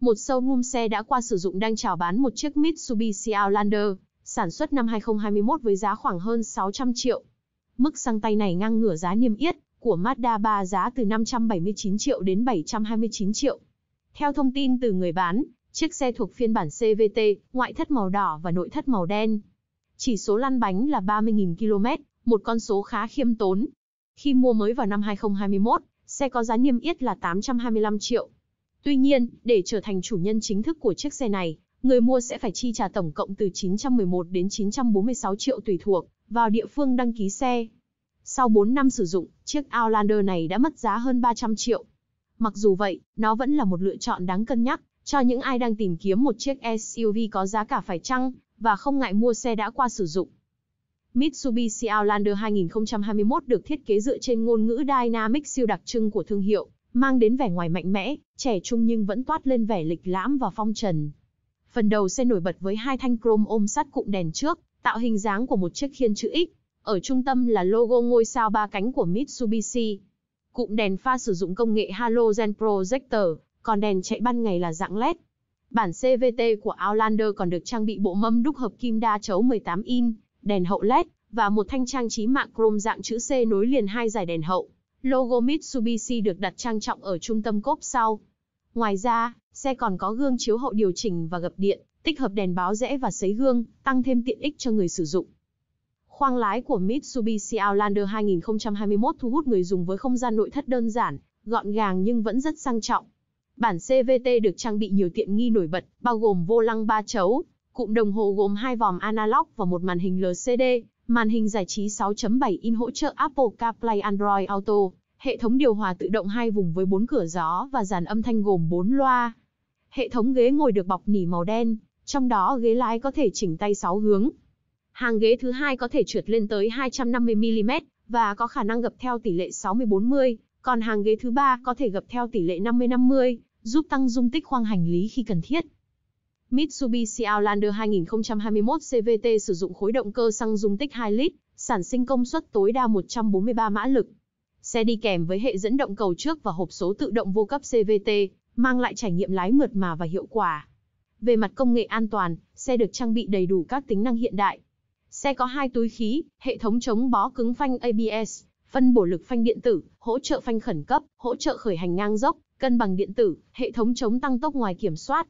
Một showroom xe đã qua sử dụng đang chào bán một chiếc Mitsubishi Outlander, sản xuất năm 2021 với giá khoảng hơn 600 triệu. Mức sang tay này ngang ngửa giá niêm yết của Mazda 3 giá từ 579 triệu đến 729 triệu. Theo thông tin từ người bán, chiếc xe thuộc phiên bản CVT, ngoại thất màu đỏ và nội thất màu đen. Chỉ số lăn bánh là 30.000 km, một con số khá khiêm tốn. Khi mua mới vào năm 2021, xe có giá niêm yết là 825 triệu. Tuy nhiên, để trở thành chủ nhân chính thức của chiếc xe này, người mua sẽ phải chi trả tổng cộng từ 911 đến 946 triệu tùy thuộc vào địa phương đăng ký xe. Sau 4 năm sử dụng, chiếc Outlander này đã mất giá hơn 300 triệu. Mặc dù vậy, nó vẫn là một lựa chọn đáng cân nhắc cho những ai đang tìm kiếm một chiếc SUV có giá cả phải chăng và không ngại mua xe đã qua sử dụng. Mitsubishi Outlander 2021 được thiết kế dựa trên ngôn ngữ Dynamic siêu đặc trưng của thương hiệu, mang đến vẻ ngoài mạnh mẽ, trẻ trung nhưng vẫn toát lên vẻ lịch lãm và phong trần. Phần đầu xe nổi bật với hai thanh chrome ôm sát cụm đèn trước, tạo hình dáng của một chiếc khiên chữ X. Ở trung tâm là logo ngôi sao ba cánh của Mitsubishi. Cụm đèn pha sử dụng công nghệ halogen projector, còn đèn chạy ban ngày là dạng LED. Bản CVT của Outlander còn được trang bị bộ mâm đúc hợp kim đa chấu 18 in, đèn hậu LED, và một thanh trang trí mạng chrome dạng chữ C nối liền hai giải đèn hậu. Logo Mitsubishi được đặt trang trọng ở trung tâm cốp sau. Ngoài ra, xe còn có gương chiếu hậu điều chỉnh và gập điện, tích hợp đèn báo rẽ và sấy gương, tăng thêm tiện ích cho người sử dụng. Khoang lái của Mitsubishi Outlander 2021 thu hút người dùng với không gian nội thất đơn giản, gọn gàng nhưng vẫn rất sang trọng. Bản CVT được trang bị nhiều tiện nghi nổi bật, bao gồm vô lăng ba chấu, Cụm đồng hồ gồm hai vòm analog và một màn hình LCD, màn hình giải trí 6.7 inch hỗ trợ Apple CarPlay Android Auto, hệ thống điều hòa tự động hai vùng với bốn cửa gió và dàn âm thanh gồm 4 loa. Hệ thống ghế ngồi được bọc nỉ màu đen, trong đó ghế lái có thể chỉnh tay 6 hướng. Hàng ghế thứ hai có thể trượt lên tới 250 mm và có khả năng gập theo tỷ lệ 60-40, còn hàng ghế thứ ba có thể gập theo tỷ lệ 50-50, giúp tăng dung tích khoang hành lý khi cần thiết. Mitsubishi Outlander 2021 CVT sử dụng khối động cơ xăng dung tích 2 lít, sản sinh công suất tối đa 143 mã lực. Xe đi kèm với hệ dẫn động cầu trước và hộp số tự động vô cấp CVT, mang lại trải nghiệm lái mượt mà và hiệu quả. Về mặt công nghệ an toàn, xe được trang bị đầy đủ các tính năng hiện đại. Xe có hai túi khí, hệ thống chống bó cứng phanh ABS, phân bổ lực phanh điện tử, hỗ trợ phanh khẩn cấp, hỗ trợ khởi hành ngang dốc, cân bằng điện tử, hệ thống chống tăng tốc ngoài kiểm soát,